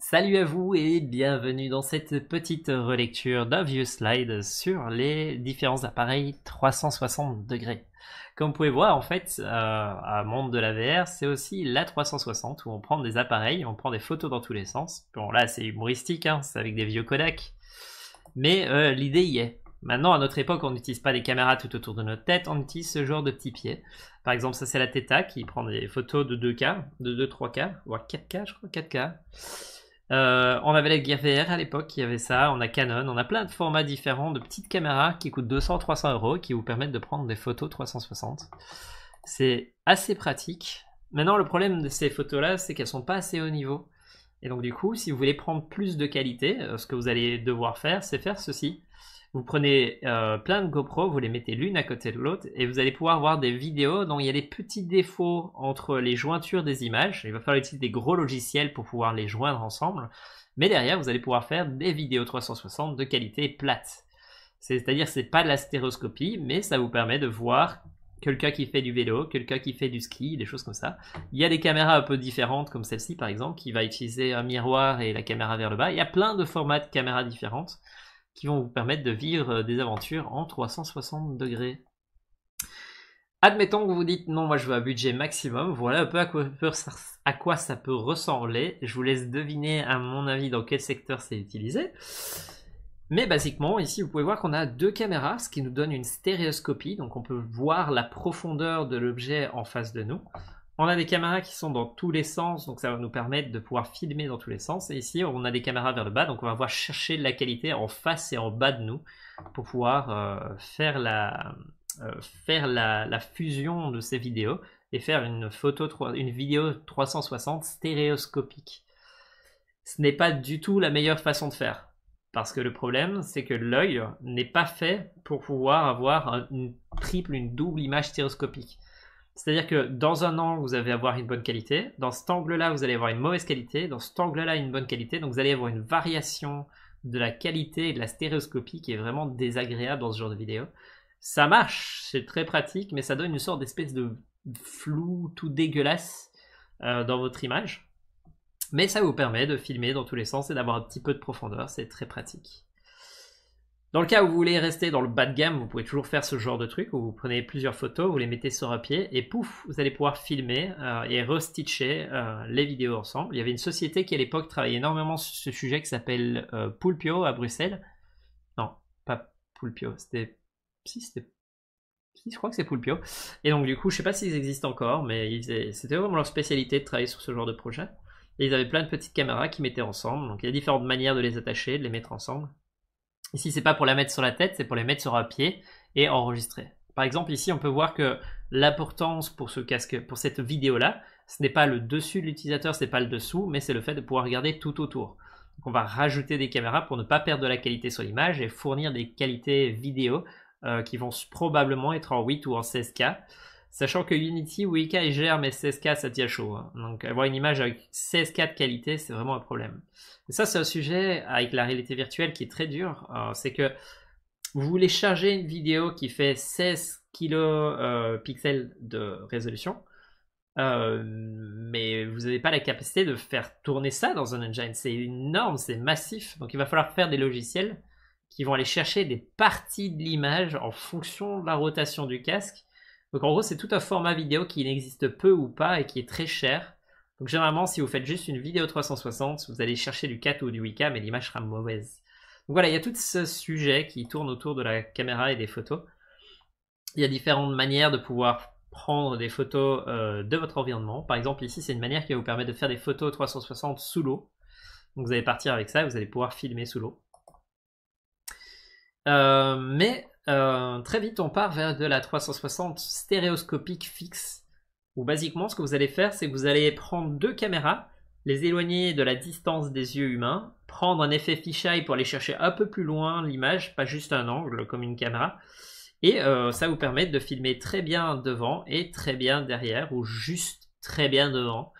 Salut à vous et bienvenue dans cette petite relecture d'un vieux slide sur les différents appareils 360 degrés. Comme vous pouvez voir, en fait, un euh, à monde de la VR, c'est aussi la 360 où on prend des appareils, on prend des photos dans tous les sens. Bon, là, c'est humoristique, hein, c'est avec des vieux Kodak. Mais euh, l'idée y est. Maintenant, à notre époque, on n'utilise pas des caméras tout autour de notre tête, on utilise ce genre de petits pieds. Par exemple, ça, c'est la Theta qui prend des photos de 2K, de 2-3K, voire 4K, je crois, 4K. Euh, on avait la Gear VR à l'époque qui avait ça, on a Canon, on a plein de formats différents de petites caméras qui coûtent 200-300 euros qui vous permettent de prendre des photos 360. C'est assez pratique. Maintenant, le problème de ces photos-là, c'est qu'elles sont pas assez haut niveau. Et donc, du coup, si vous voulez prendre plus de qualité, euh, ce que vous allez devoir faire, c'est faire ceci. Vous prenez euh, plein de GoPro, vous les mettez l'une à côté de l'autre et vous allez pouvoir voir des vidéos dont il y a des petits défauts entre les jointures des images. Il va falloir utiliser des gros logiciels pour pouvoir les joindre ensemble. Mais derrière, vous allez pouvoir faire des vidéos 360 de qualité plate. C'est-à-dire, c'est pas de la stéréoscopie, mais ça vous permet de voir quelqu'un qui fait du vélo, quelqu'un qui fait du ski, des choses comme ça. Il y a des caméras un peu différentes, comme celle-ci par exemple, qui va utiliser un miroir et la caméra vers le bas. Il y a plein de formats de caméras différentes qui vont vous permettre de vivre euh, des aventures en 360 degrés. Admettons que vous dites non, moi je veux un budget maximum, voilà un peu à quoi ça peut ressembler. Je vous laisse deviner à mon avis dans quel secteur c'est utilisé. Mais basiquement, ici, vous pouvez voir qu'on a deux caméras, ce qui nous donne une stéréoscopie. Donc, on peut voir la profondeur de l'objet en face de nous. On a des caméras qui sont dans tous les sens, donc ça va nous permettre de pouvoir filmer dans tous les sens. Et ici, on a des caméras vers le bas, donc on va voir chercher la qualité en face et en bas de nous pour pouvoir euh, faire, la, euh, faire la, fusion de ces vidéos et faire une, photo, une vidéo 360 stéréoscopique. Ce n'est pas du tout la meilleure façon de faire. Parce que le problème, c'est que l'œil n'est pas fait pour pouvoir avoir une triple, une double image stéréoscopique c'est-à-dire que dans un angle, vous allez avoir une bonne qualité, dans cet angle-là, vous allez avoir une mauvaise qualité, dans cet angle-là, une bonne qualité, donc vous allez avoir une variation de la qualité et de la stéréoscopie qui est vraiment désagréable dans ce genre de vidéo. Ça marche, c'est très pratique, mais ça donne une sorte d'espèce de flou tout dégueulasse euh, dans votre image. Mais ça vous permet de filmer dans tous les sens et d'avoir un petit peu de profondeur, c'est très pratique. Dans le cas où vous voulez rester dans le bas de gamme, vous pouvez toujours faire ce genre de truc où vous prenez plusieurs photos, vous les mettez sur un pied et pouf, vous allez pouvoir filmer euh, et restitcher euh, les vidéos ensemble. Il y avait une société qui à l'époque travaillait énormément sur ce sujet qui s'appelle euh, Poulpio à Bruxelles. Non, pas Poulpio, c'était. Si, c'était. Si, je crois que c'est Pulpio. Et donc, du coup, je ne sais pas s'ils existent encore, mais c'était vraiment leur spécialité de travailler sur ce genre de projet. Et ils avaient plein de petites caméras qui mettaient ensemble. Donc, il y a différentes manières de les attacher, de les mettre ensemble. Ici, c'est pas pour la mettre sur la tête, c'est pour les mettre sur un pied et enregistrer. Par exemple, ici, on peut voir que l'importance pour ce casque, pour cette vidéo-là, ce n'est pas le dessus de l'utilisateur, ce n'est pas le dessous, mais c'est le fait de pouvoir regarder tout autour. on va rajouter des caméras pour ne pas perdre de la qualité sur l'image et fournir des qualités vidéo euh, qui vont probablement être en 8 ou en 16K. Sachant que Unity ou et gère mais 16K ça tient chaud. Hein. Donc avoir une image avec 16K de qualité, c'est vraiment un problème. Et ça, c'est un sujet avec la réalité virtuelle qui est très dur. C'est que vous voulez charger une vidéo qui fait 16 kilo euh, de résolution, euh, mais vous n'avez pas la capacité de faire tourner ça dans un engine. C'est énorme, c'est massif. Donc il va falloir faire des logiciels qui vont aller chercher des parties de l'image en fonction de la rotation du casque donc en gros, c'est tout un format vidéo qui n'existe peu ou pas et qui est très cher. Donc généralement, si vous faites juste une vidéo 360, vous allez chercher du 4 ou du 8K, mais l'image sera mauvaise. Donc voilà, il y a tout ce sujet qui tourne autour de la caméra et des photos. Il y a différentes manières de pouvoir prendre des photos euh, de votre environnement. Par exemple, ici, c'est une manière qui va vous permettre de faire des photos 360 sous l'eau. Donc vous allez partir avec ça, et vous allez pouvoir filmer sous l'eau. Euh, mais euh, très vite, on part vers de la 360 stéréoscopique fixe, Ou basiquement, ce que vous allez faire, c'est que vous allez prendre deux caméras, les éloigner de la distance des yeux humains, prendre un effet fisheye pour les chercher un peu plus loin l'image, pas juste un angle comme une caméra, et euh, ça vous permet de filmer très bien devant et très bien derrière, ou juste très bien devant.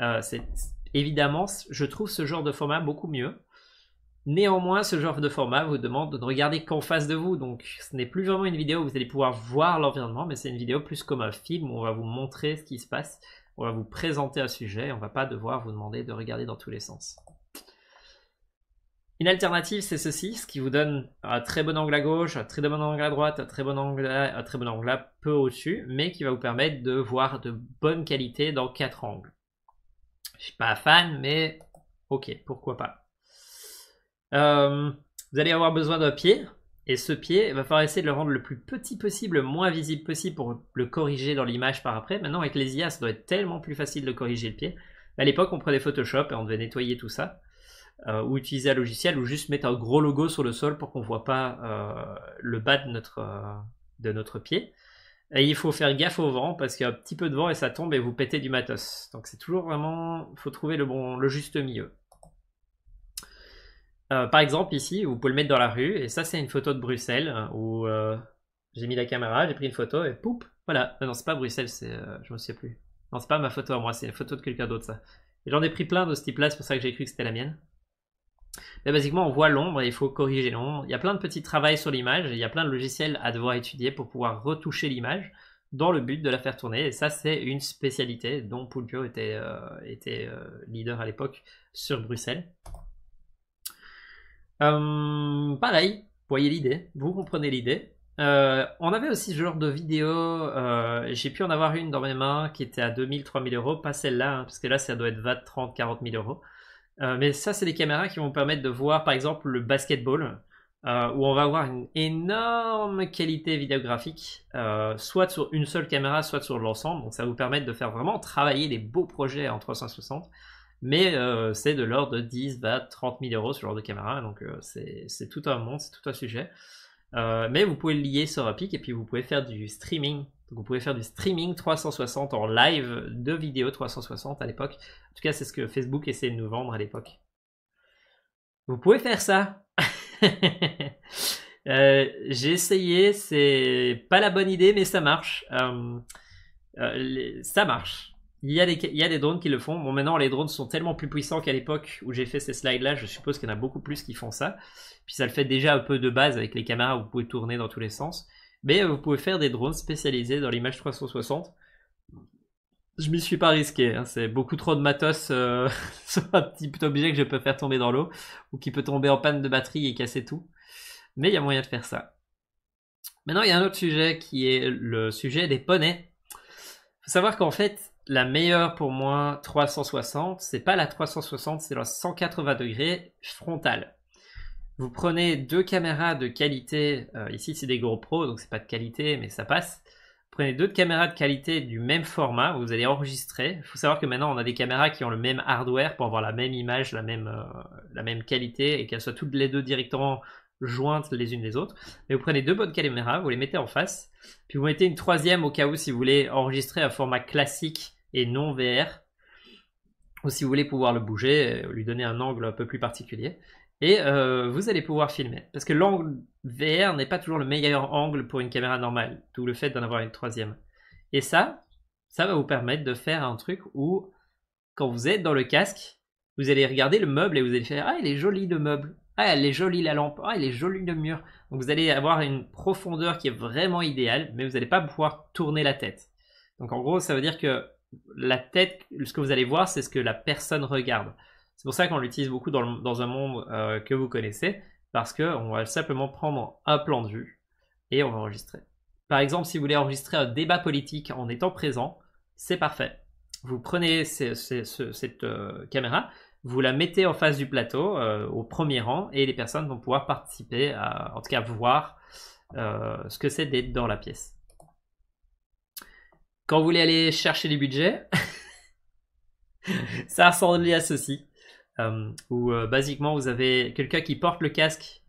Euh, évidemment, je trouve ce genre de format beaucoup mieux. Néanmoins, ce genre de format vous demande de ne regarder qu'en face de vous, donc ce n'est plus vraiment une vidéo où vous allez pouvoir voir l'environnement, mais c'est une vidéo plus comme un film où on va vous montrer ce qui se passe, on va vous présenter un sujet, on ne va pas devoir vous demander de regarder dans tous les sens. Une alternative, c'est ceci, ce qui vous donne un très bon angle à gauche, un très bon angle à droite, un très bon angle à, un très bon angle là, peu au-dessus, mais qui va vous permettre de voir de bonne qualité dans quatre angles. Je suis pas fan, mais ok, pourquoi pas. Euh, vous allez avoir besoin d'un pied, et ce pied, il va falloir essayer de le rendre le plus petit possible, le moins visible possible pour le corriger dans l'image par après. Maintenant, avec les IA, ça doit être tellement plus facile de corriger le pied. À l'époque, on prenait Photoshop et on devait nettoyer tout ça, euh, ou utiliser un logiciel, ou juste mettre un gros logo sur le sol pour qu'on ne voit pas euh, le bas de notre, de notre pied. Et il faut faire gaffe au vent parce qu'il y a un petit peu de vent et ça tombe et vous pétez du matos. Donc c'est toujours vraiment, faut trouver le bon, le juste milieu. Euh, par exemple, ici, vous pouvez le mettre dans la rue, et ça, c'est une photo de Bruxelles, hein, où euh, j'ai mis la caméra, j'ai pris une photo, et poup, voilà. Euh, non, c'est pas Bruxelles, c'est, je me souviens plus. Non, c'est pas ma photo à moi, c'est une photo de quelqu'un d'autre, ça. Et j'en ai pris plein de ce type-là, c'est pour ça que j'ai cru que c'était la mienne. Mais basiquement, on voit l'ombre il faut corriger l'ombre. Il y a plein de petits travaux sur l'image, il y a plein de logiciels à devoir étudier pour pouvoir retoucher l'image dans le but de la faire tourner. Et ça, c'est une spécialité dont Pulpio était leader à l'époque sur Bruxelles. Euh, pareil, vous voyez l'idée, vous comprenez l'idée. Euh, on avait aussi ce genre de vidéo, euh, j'ai pu en avoir une dans mes mains qui était à 2000, 3000 euros, pas celle-là, hein, parce que là ça doit être 20, 30, 40 000 euros. mais ça, c'est des caméras qui vont permettre de voir par exemple le basketball, où on va avoir une énorme qualité vidéographique, soit sur une seule caméra, soit sur l'ensemble. Donc ça va vous permettre de faire vraiment travailler des beaux projets en 360. Mais euh, c'est de l'ordre de 10, à 30 000 euros ce genre de caméra. Donc euh, c'est tout un monde, c'est tout un sujet. Euh, mais vous pouvez le lier sur Epic et puis vous pouvez faire du streaming. Donc vous pouvez faire du streaming 360 en live de vidéos 360 à l'époque. En tout cas, c'est ce que Facebook essayait de nous vendre à l'époque. Vous pouvez faire ça. J'ai essayé, c'est pas la bonne idée, mais ça marche. ça marche. Il y, a des, il y, a des, drones qui le font. Bon, maintenant, les drones sont tellement plus puissants qu'à l'époque où j'ai fait ces slides-là. Je suppose qu'il y en a beaucoup plus qui font ça. Puis ça le fait déjà un peu de base avec les caméras. Vous pouvez tourner dans tous les sens. Mais euh, vous pouvez faire des drones spécialisés dans l'image 360. Je m'y suis pas risqué. Hein. C'est beaucoup trop de matos euh, un petit objet que je peux faire tomber dans l'eau ou qui peut tomber en panne de batterie et casser tout. Mais il y a moyen de faire ça. Maintenant, il y a un autre sujet qui est le sujet des poneys. Faut savoir qu'en fait, la meilleure pour moi 360, c'est pas la 360, c'est la 180 degrés frontale. Vous prenez deux caméras de qualité, euh, ici c'est des GoPro, donc c'est pas de qualité, mais ça passe. Vous prenez deux caméras de qualité du même format, vous allez enregistrer. Il faut savoir que maintenant on a des caméras qui ont le même hardware pour avoir la même image, la même, euh, la même qualité et qu'elles soient toutes les deux directement jointes les unes les autres. Mais vous prenez deux bonnes caméras, vous les mettez en face, puis vous mettez une troisième au cas où si vous voulez enregistrer un format classique et non VR. Ou si vous voulez pouvoir le bouger, euh, lui donner un angle un peu plus particulier. Et euh, vous allez pouvoir filmer. Parce que l'angle VR n'est pas toujours le meilleur angle pour une caméra normale, tout le fait d'en avoir une troisième. Et ça, ça va vous permettre de faire un truc où, quand vous êtes dans le casque, vous allez regarder le meuble et vous allez faire Ah, il est joli le meuble. Ah, elle est jolie la lampe. Ah, il est joli le mur. Donc vous allez avoir une profondeur qui est vraiment idéale, mais vous n'allez pas pouvoir tourner la tête. Donc en gros, ça veut dire que la tête, ce que vous allez voir, c'est ce que la personne regarde. C'est pour ça qu'on l'utilise beaucoup dans, un monde euh, que vous connaissez, parce qu'on va simplement prendre un plan de vue et on va enregistrer. Par exemple, si vous voulez enregistrer un débat politique en étant présent, c'est parfait. Vous prenez cette euh, caméra, vous la mettez en face du plateau, euh, au premier rang, et les personnes vont pouvoir participer, en tout cas voir ce que c'est d'être dans la pièce. Quand vous voulez aller chercher les budgets, ça ressemble à ceci. Euh, où euh, basiquement vous avez quelqu'un qui porte le casque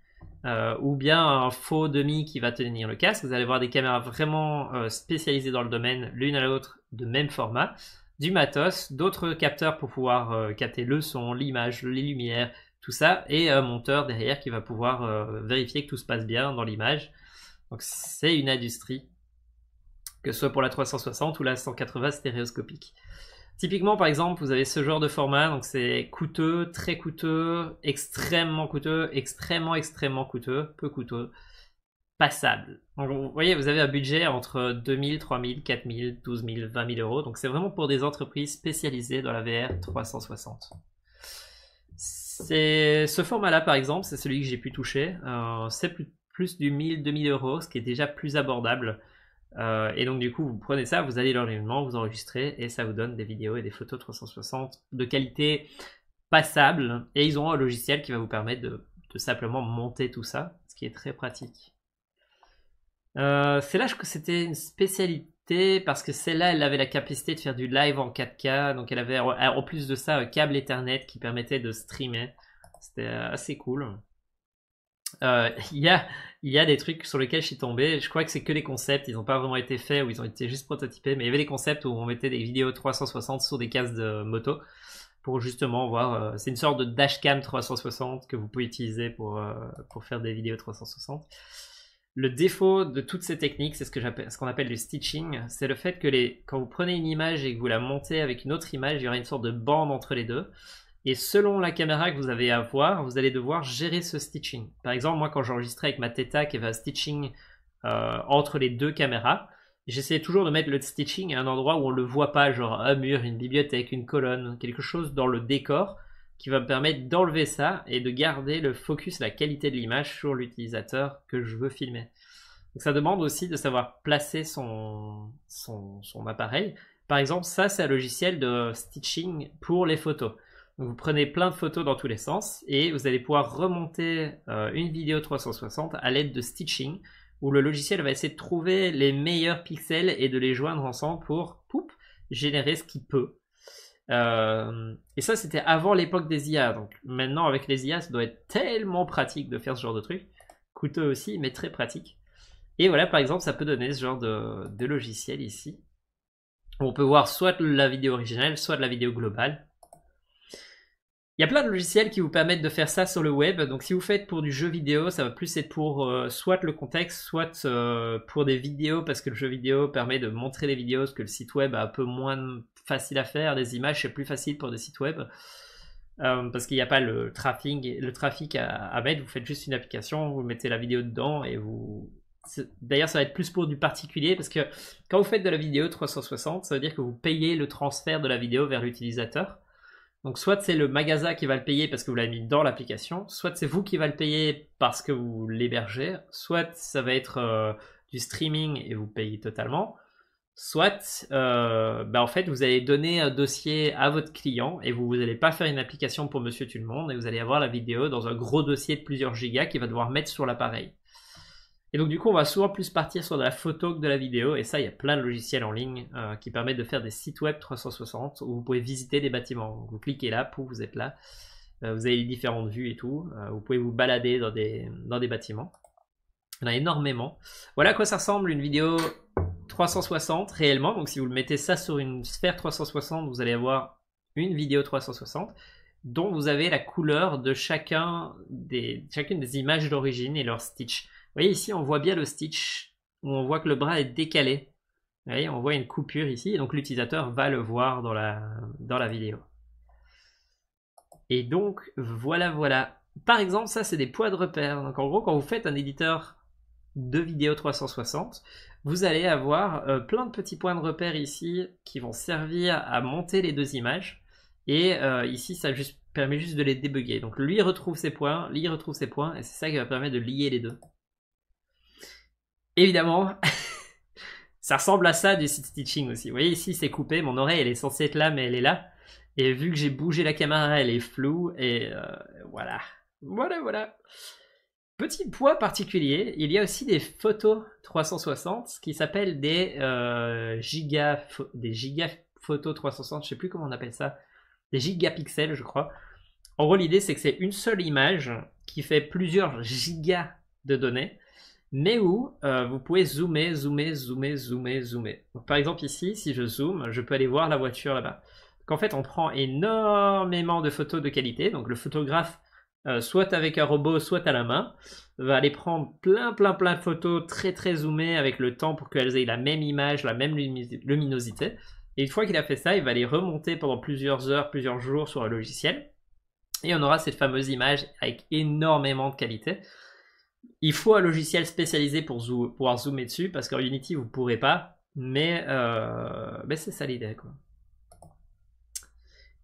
euh, ou bien un faux demi qui va tenir le casque. Vous allez voir des caméras vraiment spécialisées dans le domaine, l'une à l'autre de même format, du matos, d'autres capteurs pour pouvoir capter le son, l'image, les lumières, tout ça, et un monteur derrière qui va pouvoir vérifier que tout se passe bien dans l'image. Donc c'est une industrie que ce soit pour la 360 ou la 180 stéréoscopique. Typiquement, par exemple, vous avez ce genre de format, donc c'est coûteux, très coûteux, extrêmement coûteux, extrêmement, extrêmement coûteux, peu coûteux, passable. Donc, vous voyez, vous avez un budget entre 2000, 3000, 4000, 12000, 20000 euros. Donc, c'est vraiment pour des entreprises spécialisées dans la VR 360. C'est ce format-là, par exemple, c'est celui que j'ai pu toucher. Euh, c'est plus, plus, du 1000, 2000 euros, ce qui est déjà plus abordable. Euh, et donc du coup, vous prenez ça, vous allez dans vous enregistrez et ça vous donne des vidéos et des photos 360 de qualité passable. Et ils ont un logiciel qui va vous permettre de, simplement monter tout ça, ce qui est très pratique. Euh, c'est là que c'était une spécialité parce que celle-là, elle avait la capacité de faire du live en 4K. Donc elle avait en plus de ça un câble Ethernet qui permettait de streamer. C'était euh, assez cool. Euh, il y, a, y a des trucs sur lesquels je suis tombé. Je crois que c'est que les concepts, ils n'ont pas vraiment été faits ou ils ont été juste prototypés. Mais il y avait des concepts où on mettait des vidéos 360 sur des cases de moto pour justement voir. Euh, c'est une sorte de dashcam 360 que vous pouvez utiliser pour, euh, pour faire des vidéos 360. Le défaut de toutes ces techniques, c'est ce qu'on appelle, ce qu'on appelle le stitching. C'est le fait que les, quand vous prenez une image et que vous la montez avec une autre image, il y aura une sorte de bande entre les deux. Et selon la caméra que vous avez à voir, vous allez devoir gérer ce stitching. Par exemple, moi quand j'enregistrais avec ma Theta qui avait un stitching euh, entre les deux caméras, j'essayais toujours de mettre le stitching à un endroit où on ne le voit pas, genre un mur, une bibliothèque, une colonne, quelque chose dans le décor qui va me permettre d'enlever ça et de garder le focus, la qualité de l'image sur l'utilisateur que je veux filmer. Donc ça demande aussi de savoir placer son, son appareil. Par exemple, ça c'est un logiciel de stitching pour les photos vous prenez plein de photos dans tous les sens et vous allez pouvoir remonter euh, une vidéo 360 à l'aide de stitching où le logiciel va essayer de trouver les meilleurs pixels et de les joindre ensemble pour générer ce qu'il peut. Euh, et ça, c'était avant l'époque des IA. Donc maintenant, avec les IA, ça doit être tellement pratique de faire ce genre de truc. Coûteux aussi, mais très pratique. Et voilà, par exemple, ça peut donner ce genre de, logiciel ici. On peut voir soit la vidéo originale, soit de la vidéo globale. Il y a plein de logiciels qui vous permettent de faire ça sur le web. Donc si vous faites pour du jeu vidéo, ça va plus être pour euh, soit le contexte, soit euh, pour des vidéos, parce que le jeu vidéo permet de montrer des vidéos, ce que le site web a un peu moins facile à faire. Des images, c'est plus facile pour des sites web. Euh, parce qu'il n'y a pas le trafic, le trafic à, à, mettre, vous faites juste une application, vous mettez la vidéo dedans et vous... D'ailleurs, ça va être plus pour du particulier, parce que quand vous faites de la vidéo 360, ça veut dire que vous payez le transfert de la vidéo vers l'utilisateur. Donc soit c'est le magasin qui va le payer parce que vous l'avez mis dans l'application, soit c'est vous qui va le payer parce que vous l'hébergez, soit ça va être euh, du streaming et vous payez totalement, soit euh, bah en fait vous allez donner un dossier à votre client et vous n'allez pas faire une application pour Monsieur Tout le Monde et vous allez avoir la vidéo dans un gros dossier de plusieurs gigas qui va devoir mettre sur l'appareil. Et donc du coup, on va souvent plus partir sur de la photo que de la vidéo. Et ça, il y a plein de logiciels en ligne euh, qui permettent de faire des sites web 360 où vous pouvez visiter des bâtiments. vous cliquez là, vous êtes là. Euh, vous avez les différentes vues et tout. Euh, vous pouvez vous balader dans des, dans des bâtiments. Il y en a énormément. Voilà à quoi ça ressemble une vidéo 360 réellement. Donc si vous le mettez ça sur une sphère 360, vous allez avoir une vidéo 360 dont vous avez la couleur de chacun des, chacune des images d'origine et leur stitch voyez ici, on voit bien le stitch, où on voit que le bras est décalé. Vous on voit une coupure ici, donc l'utilisateur va le voir dans la, dans la vidéo. Et donc, voilà, voilà. Par exemple, ça, c'est des poids de repère. Donc, en gros, quand vous faites un éditeur de vidéo 360, vous allez avoir euh, plein de petits points de repère ici qui vont servir à monter les deux images. Et euh, ici, ça juste, permet juste de les débugger. Donc, lui retrouve ses points, lui retrouve ses points, et c'est ça qui va permettre de lier les deux évidemment, ça ressemble à ça du site stitching aussi. Vous voyez ici, c'est coupé, mon oreille, elle est censée être là, mais elle est là. Et vu que j'ai bougé la caméra, elle est floue, et euh, voilà. Voilà, voilà. Petit point particulier, il y a aussi des photos 360 qui s'appellent des, euh, giga, des giga photos 360, je sais plus comment on appelle ça, des gigapixels, je crois. En gros, l'idée, c'est que c'est une seule image qui fait plusieurs gigas de données mais où euh, vous pouvez zoomer, zoomer, zoomer, zoomer, zoomer. par exemple ici, si je zoome, je peux aller voir la voiture là-bas. en fait, on prend énormément de photos de qualité. Donc le photographe, euh, soit avec un robot, soit à la main, va aller prendre plein, plein, plein de photos très, très zoomées avec le temps pour qu'elles aient la même image, la même luminosité. Et une fois qu'il a fait ça, il va les remonter pendant plusieurs heures, plusieurs jours sur un logiciel. Et on aura cette fameuse image avec énormément de qualité. Il faut un logiciel spécialisé pour pouvoir zoomer dessus, parce qu'en Unity, vous ne pourrez pas, mais, euh, mais c'est ça l'idée.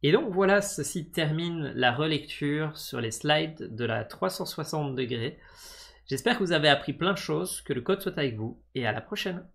Et donc voilà, ceci termine la relecture sur les slides de la 360 degrés. J'espère que vous avez appris plein de choses, que le code soit avec vous, et à la prochaine